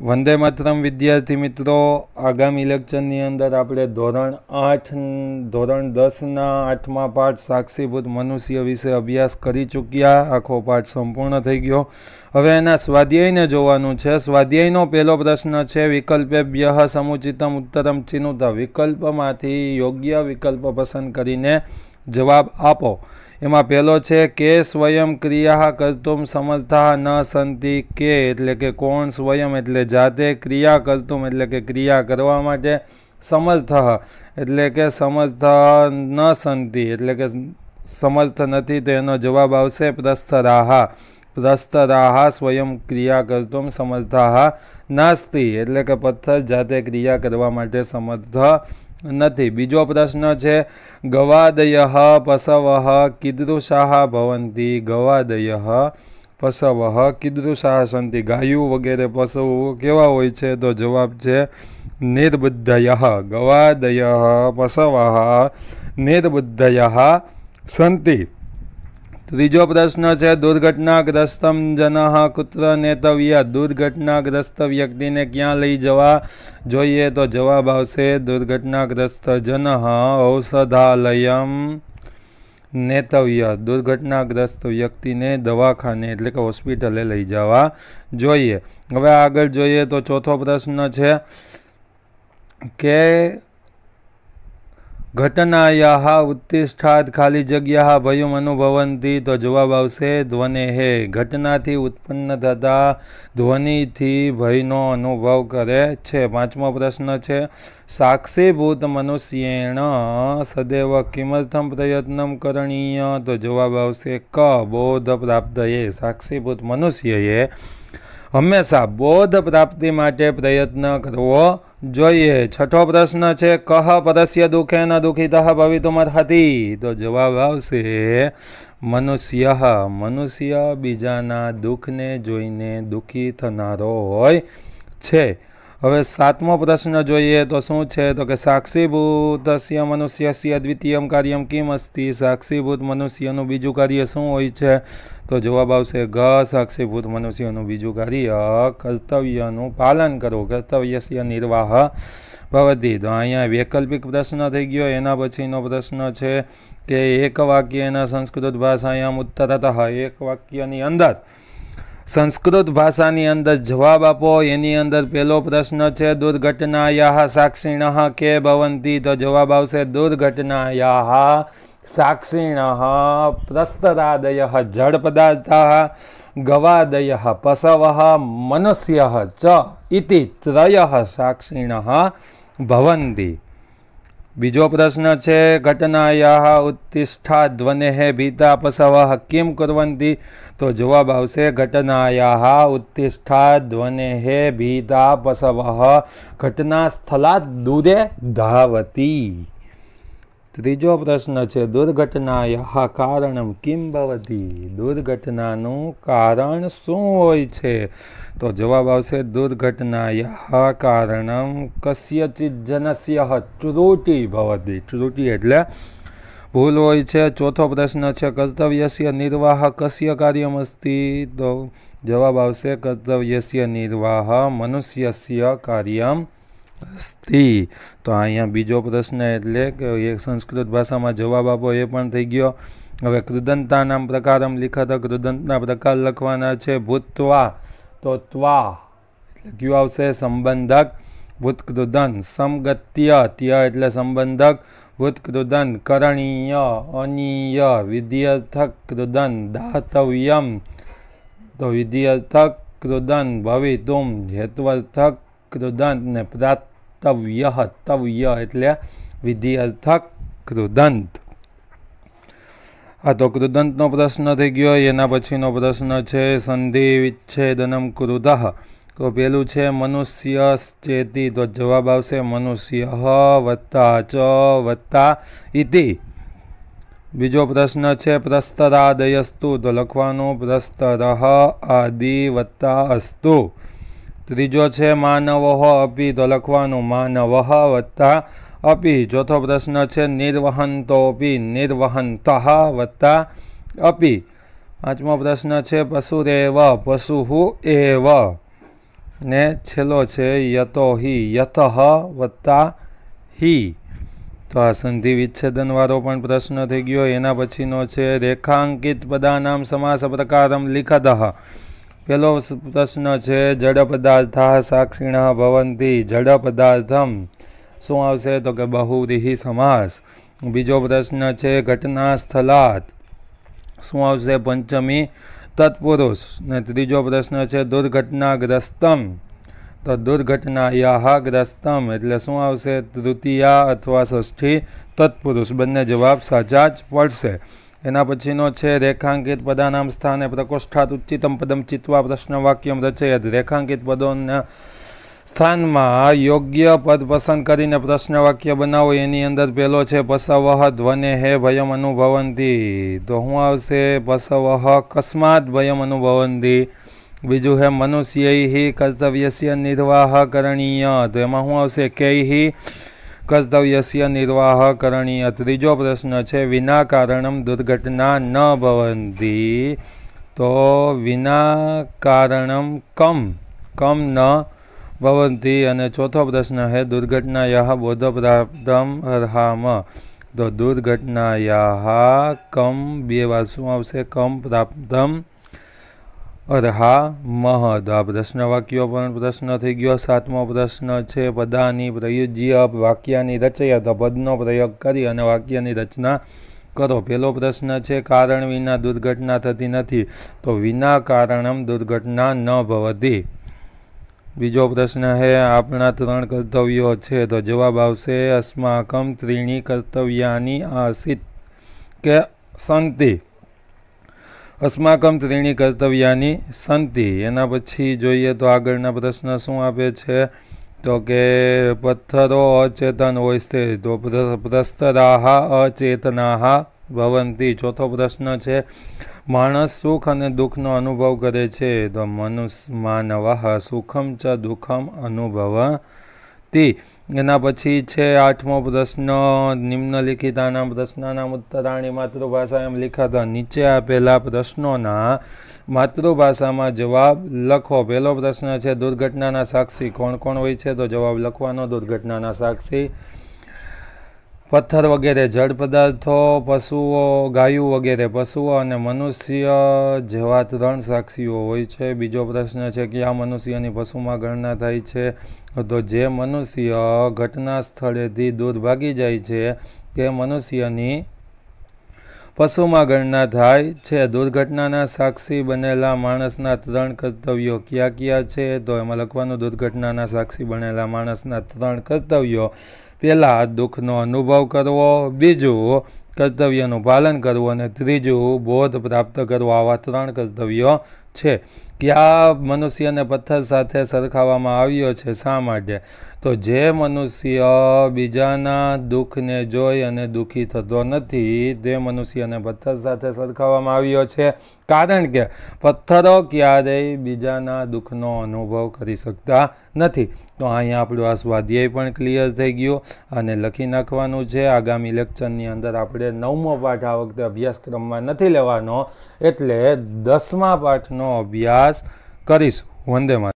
વંદે માતરમ વિદ્યાર્થી મિત્રો આગામી ઇલેક્શનની અંદર આપણે ધોરણ આઠ ધોરણ દસના આઠમા પાઠ સાક્ષીભૂત મનુષ્ય વિશે અભ્યાસ કરી ચૂક્યા આખો પાઠ સંપૂર્ણ થઈ ગયો હવે એના સ્વાધ્યાયને જોવાનું છે સ્વાધ્યાયનો પહેલો પ્રશ્ન છે વિકલ્પે વ્યહ સમુચિતમ ઉત્તરમ ચિનુતા વિકલ્પમાંથી યોગ્ય વિકલ્પ પસંદ કરીને જવાબ આપો એમાં પહેલો છે કે સ્વયં ક્રિયા કરતુમ સમર્થા ન સંતિ કે એટલે કે કોણ સ્વયં એટલે જાતે ક્રિયા કરતું એટલે કે ક્રિયા કરવા માટે સમર્થ એટલે કે સમર્થ ન સંતિ એટલે કે સમર્થ નથી તો એનો જવાબ આવશે પ્રસ્તરાહા પ્રસ્તરાહા સ્વયં ક્રિયા કરતું સમર્થાહા નાસ્તી એટલે કે પથ્થર જાતે ક્રિયા કરવા માટે સમર્થ નથી બીજો પ્રશ્ન છે ગવાદય પસવહ કિદૃશાહ ભવંતી ગવાદય પસવહ કિદૃશાહ સંતિ ગાયું વગેરે પશુ કેવા હોય છે તો જવાબ છે નિર્બુદ્ધય ગવાદય પસવહ નિર્બુદ્ધય સંતિ ત્રીજો પ્રશ્ન છે દુર્ઘટનાગ્રસ્તમ જનઃ કુત્ર નેતવ્ય દુર્ઘટનાગ્રસ્ત વ્યક્તિને ક્યાં લઈ જવા જોઈએ તો જવાબ આવશે દુર્ઘટનાગ્રસ્ત જન ઔષધાલયમ નેતવ્ય દુર્ઘટનાગ્રસ્ત વ્યક્તિને દવાખાને એટલે કે હોસ્પિટલે લઈ જવા જોઈએ હવે આગળ જોઈએ તો ચોથો પ્રશ્ન છે કે ઘટનાયા ઉત્તિષ્ઠાત ખાલી જગ્યા ભયમ અનુભવંતી તો જવાબ આવશે ધ્વનિ હે ઘટનાથી ઉત્પન્ન થતા ધ્વનિથી ભયનો અનુભવ કરે છે પાંચમો પ્રશ્ન છે સાક્ષીભૂત મનુષ્યેણ સદૈવ કિમર્થમ પ્રયત્ન કરણીય તો જવાબ આવશે ક બોધ પ્રાપ્તયે સાક્ષીભૂત મનુષ્યએ હંમેશા બોધ પ્રાપ્તિ માટે પ્રયત્ન કરવો જોઈએ છઠ્ઠો પ્રશ્ન છે કહ પરસ્ય દુઃખે ન દુઃખિત હતી તો જવાબ આવશે મનુષ્ય મનુષ્ય બીજાના દુઃખને જોઈને દુઃખી થનારો હોય છે હવે સાતમો પ્રશ્ન જોઈએ તો શું છે તો કે સાક્ષીભૂતસ્ય મનુષ્યસ્ય દ્વિતીય કાર્ય કિમ અસ્તિ સાક્ષીભૂત મનુષ્યનું બીજું કાર્ય શું હોય છે તો જવાબ આવશે ઘ સાક્ષીભૂત મનુષ્યનું બીજું કાર્ય કર્તવ્યનું પાલન કરવું કર્તવ્યસ્ય નિર્વાહ ભવતી તો અહીંયા વૈકલ્પિક પ્રશ્ન થઈ ગયો એના પછીનો પ્રશ્ન છે કે એક વાક્યના સંસ્કૃત ભાષા ભાષાયામ ઉત્તરતઃ એક વાક્યની અંદર સંસ્કૃત ભાષાની અંદર જવાબ આપો એની અંદર પહેલો પ્રશ્ન છે દુર્ઘટનાયા સાક્ષિણ કે ભવંતી તો જવાબ આવશે દુર્ઘટનાયા સાક્ષિણ પ્રસ્તરાદય જળ પદાર્થ ગવાદય પસવ મનુષ્ય ચ ઇતિ ત્રય સાક્ષિણ ભવંતી બીજો પ્રશ્ન છે ઘટનાયા ઉત્તિષ્ઠા ધ્વનેહ ભીતા પસવઃ કિમ કુર્વંતી તો જવાબ આવશે ઘટનાયા ઉત્તિષ્ઠા ધ્વનેહ ભીતા પસવઃ ઘટના સ્થલાત દૂરે ધાવતી ત્રીજો પ્રશ્ન છે દુર્ઘટનાયા કારણમ કિમ ભવતી દુર્ઘટનાનું કારણ શું હોય છે તો જવાબ આવશે દુર્ઘટનાયા કારણમ કસ્યચિત જનસ્ય ત્રુટી ભવતી ત્રુટી એટલે ભૂલ હોય છે ચોથો પ્રશ્ન છે કર્તવ્યસ્ય નિર્વાહ કસ્ય કાર્યમસ્તિ તો જવાબ આવશે કર્તવ્યસ્ય નિર્વાહ મનુષ્યસ્ય કાર્યમ સ્ત્રી તો અહીંયા બીજો પ્રશ્ન એટલે કે એ સંસ્કૃત ભાષામાં જવાબ આપો એ પણ થઈ ગયો હવે કૃદંતાનામ પ્રકારમ લિખતા કૃદંતના પ્રકાર લખવાના છે ભૂતવા તો ત્વા એટલે કયું આવશે સંબંધક ભૂતકૃદન સમગત્ય ત્ય એટલે સંબંધક ભૂતકૃદન કરણીય અનિય વિધ્યર્થક કૃદન દાતવ્યમ તો વિધ્યર્થક કૃદન ભવિતુમ હેત્વર્થક કૃદંત ને પ્રાતવ્ય તવ્ય એટલે વિધિ કૃદંત આ તો કૃદંતનો પ્રશ્ન થઈ ગયો એના પછીનો પ્રશ્ન છે સંધિ વિચ્છેદનમ કૃદઃ તો પેલું છે મનુષ્ય ચેતી તો જવાબ આવશે મનુષ્ય વત્તા ચ વત્તા ઇતિ બીજો પ્રશ્ન છે પ્રસ્તરાદયસ્તુ તો લખવાનું પ્રસ્તર આદિ વત્તા અસ્તુ ત્રીજો છે માનવહ અપી તો લખવાનું માનવહ વત્તા અપિ ચોથો પ્રશ્ન છે નિર્વહંતોપિ નિર્વહંતઃ વત્તા અપિ પાંચમો પ્રશ્ન છે પશુરેવ પશુહુ એવ ને છેલ્લો છે યતો હિ યતઃ વત્તા હિ તો આ સંધિ વિચ્છેદનવાળો પણ પ્રશ્ન થઈ ગયો એના પછીનો છે રેખાંકિત પદાનામ સમાસ પ્રકારમ લિખદઃ પેલો પ્રશ્ન છે જડ પદાર્થા સાક્ષિણા ભવંતી જડ પદાર્થમ શું આવશે તો કે બહુરીહી સમાસ બીજો પ્રશ્ન છે ઘટના સ્થલાત શું આવશે પંચમી તત્પુરુષ ને ત્રીજો પ્રશ્ન છે દુર્ઘટનાગ્રસ્તમ તો દુર્ઘટનાયાહ ગ્રસ્તમ એટલે શું આવશે તૃતીયા અથવા ષષ્ઠી તત્પુરુષ બંને જવાબ સાચા જ પડશે એના પછીનો છે રેખાંકિત પદાનામ સ્થાને પ્રકોષ્ઠાત ઉચ્ચિતમ પદમ ચિત્વા પ્રશ્નવાક્યમ રચયત રેખાંકિત પદોના સ્થાનમાં યોગ્ય પદ પસંદ કરીને પ્રશ્નવાક્ય બનાવો એની અંદર પહેલો છે પસવહ ધ્વને હે ભયમ અનુભવંતી તો હું આવશે પસવહ કસ્માત ભયમ અનુભવંતી બીજું હે મનુષ્ય કર્તવ્યસ્ય નિર્વાહ કરણીય તો એમાં શું આવશે કેહી કર્તવ્યસ્ય નિર્વાહ કરણીય ત્રીજો પ્રશ્ન છે વિના કારણમ દુર્ઘટના ન ભવંતી તો વિના કારણમ કમ કમ ન ભવંતી અને ચોથો પ્રશ્ન હે દુર્ઘટનાયા બોધપ્રાપ્તમ અર્હામ તો દુર્ઘટનાયા કમ બે વાર શું આવશે કમ પ્રાપ્તમ અરહા મહદ આ પ્રશ્ન વાક્યો પણ પ્રશ્ન થઈ ગયો સાતમો પ્રશ્ન છે પદાની પ્રયુજ્ય વાક્યની રચયા તો પદનો પ્રયોગ કરી અને વાક્યની રચના કરો પહેલો પ્રશ્ન છે કારણ વિના દુર્ઘટના થતી નથી તો વિના કારણમ દુર્ઘટના ન ભવતી બીજો પ્રશ્ન હે આપણા ત્રણ કર્તવ્યો છે તો જવાબ આવશે અસ્માકમ ત્રીણી કર્તવ્યાની આસિત કે સંતિ અસ્માકમ ત્રીણી કર્તવ્યાની સંતિ એના પછી જોઈએ તો આગળના પ્રશ્ન શું આપે છે તો કે પથ્થરો અચેતન હોય છે તો પ્રસ્તરાહા અચેતનાહા ભવંતી ચોથો પ્રશ્ન છે માણસ સુખ અને દુઃખનો અનુભવ કરે છે તો મનુષ માનવાહ સુખમ ચ દુઃખમ અનુભવતી એના પછી છે આઠમો પ્રશ્ન નિમ્નલિખિતાના પ્રશ્નના ઉત્તરાણી માતૃભાષા એમ લિખાતા નીચે આપેલા પ્રશ્નોના માતૃભાષામાં જવાબ લખો પહેલો પ્રશ્ન છે દુર્ઘટનાના સાક્ષી કોણ કોણ હોય છે તો જવાબ લખવાનો દુર્ઘટનાના સાક્ષી પથ્થર વગેરે જળ પદાર્થો પશુઓ ગાયું વગેરે પશુઓ અને મનુષ્ય જેવા ત્રણ સાક્ષીઓ હોય છે બીજો પ્રશ્ન છે કે આ મનુષ્યની પશુમાં ગણના થાય છે તો જે મનુષ્ય ઘટના સ્થળેથી દૂર ભાગી જાય છે તે મનુષ્યની પશુમાં ગણના થાય છે દુર્ઘટનાના સાક્ષી બનેલા માણસના ત્રણ કર્તવ્યો કયા કયા છે તો એમાં લખવાનું દુર્ઘટનાના સાક્ષી બનેલા માણસના ત્રણ કર્તવ્યો પહેલાં દુઃખનો અનુભવ કરવો બીજું કર્તવ્યનું પાલન કરવું અને ત્રીજું બોધ પ્રાપ્ત કરવો આવા ત્રણ કર્તવ્યો છે કે મનુષ્યને પથ્થર સાથે સરખાવવામાં આવ્યો છે શા માટે તો જે મનુષ્ય બીજાના દુઃખને જોઈ અને દુઃખી થતો નથી તે મનુષ્યને પથ્થર સાથે સરખાવવામાં આવ્યો છે કારણ કે પથ્થરો ક્યારેય બીજાના દુઃખનો અનુભવ કરી શકતા નથી તો અહીંયા આપણું આ સ્વાધ્યાય પણ ક્લિયર થઈ ગયો અને લખી નાખવાનું છે આગામી લેક્ચરની અંદર આપણે નવમો પાઠ આ વખતે અભ્યાસક્રમમાં નથી લેવાનો એટલે દસમા પાઠનો કરવાનો અભ્યાસ કરીશું વંદે માતા